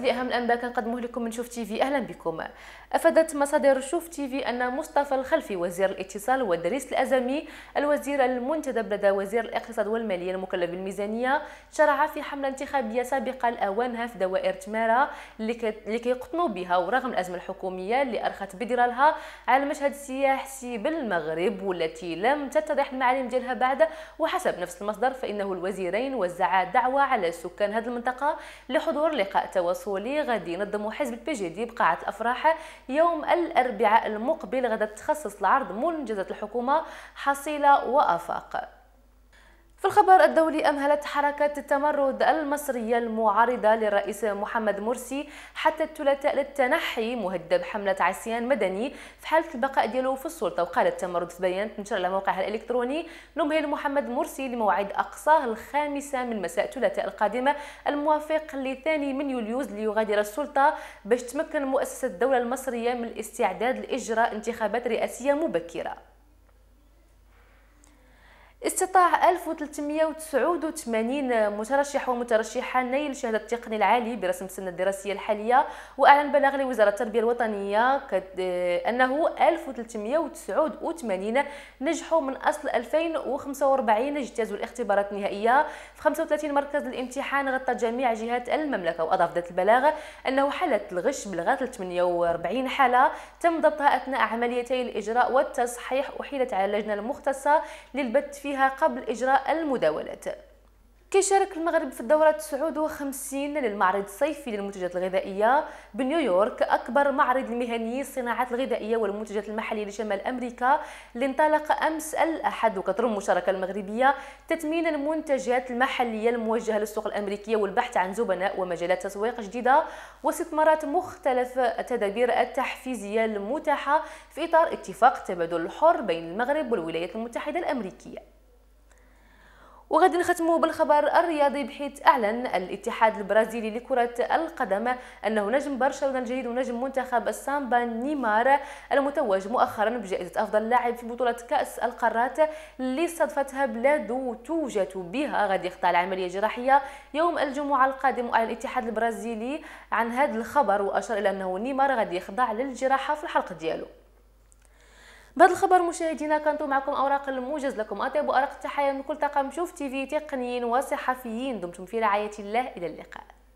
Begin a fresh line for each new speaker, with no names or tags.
لاهم الانباء كنقدموه لكم من شوف تيفي اهلا بكم افادت مصادر شوف تيفي ان مصطفى الخلفي وزير الاتصال ودريس الازمي الوزير المنتدب لدى وزير الاقتصاد والماليه المكلف بالميزانيه شرع في حمله انتخابيه سابقه لاوانها في دوائر تمارا لكي يقطنوا بها ورغم الازمه الحكوميه اللي ارخت بدرالها على المشهد السياحي بالمغرب والتي لم تتضح المعالم ديالها بعد وحسب نفس المصدر فانه الوزيرين وزعا دعوه على سكان هذه المنطقه لحضور لقاء تواصل السولي غادي ينظموا حزب البي جي دي بقاعة الأفراح يوم الأربعاء المقبل غدا تخصص لعرض منجزات الحكومة حصيلة وآفاق في الخبر الدولي أمهلت حركة التمرد المصرية المعارضة للرئيس محمد مرسي حتى الثلاثاء للتنحي مهددة بحملة عصيان مدني في حالة البقاء ديالو في السلطة وقال التمرد في بيان تنشر على موقعها الإلكتروني نمهل محمد مرسي لموعد أقصاه الخامسة من مساء الثلاثاء القادمة الموافق لثاني من يوليوز ليغادر السلطة باش تمكن مؤسسة الدولة المصرية من الاستعداد لإجراء انتخابات رئاسية مبكرة استطاع 1389 مترشح ومترشحة نيل شهادة التقني العالي برسم السنة الدراسية الحالية وأعلن بلاغ لوزارة التربية الوطنية آه، أنه 1389 نجحوا من أصل 2045 اجتازوا الاختبارات النهائية في 35 مركز الامتحان غطى جميع جهات المملكة وأضاف ذات البلاغ أنه حالة الغش بلغت 48 حالة تم ضبطها أثناء عمليتي الإجراء والتصحيح أحيلت على اللجنة المختصة للبت في فيها قبل إجراء المداولات كيشارك المغرب في الدورة 59 للمعرض الصيفي للمنتجات الغذائية بنيويورك أكبر معرض لمهنيي الصناعات الغذائية والمنتجات المحلية لشمال أمريكا اللي انطلق أمس الأحد وكترم المشاركة المغربية تتمين المنتجات المحلية الموجهة للسوق الأمريكية والبحث عن زبناء ومجالات تسويق جديدة واستثمارات مختلف التدابير التحفيزية المتاحة في إطار اتفاق تبادل الحر بين المغرب والولايات المتحدة الأمريكية وغادي نختموا بالخبر الرياضي بحيث اعلن الاتحاد البرازيلي لكره القدم انه نجم برشلونه الجديد ونجم منتخب السامبا نيمار المتوج مؤخرا بجائزه افضل لاعب في بطوله كاس القارات اللي استضفتها بلاده توجت بها غادي يقطع العمليه الجراحيه يوم الجمعه القادم على الاتحاد البرازيلي عن هذا الخبر واشار الى انه نيمار غادي يخضع للجراحه في الحلق ديالو بهذا الخبر مشاهدينا كانت معكم اوراق الموجز لكم اطيب واراق التحايا من كل طاقم شوف تيفي تقنيين وصحفيين دمتم في رعايه الله الى اللقاء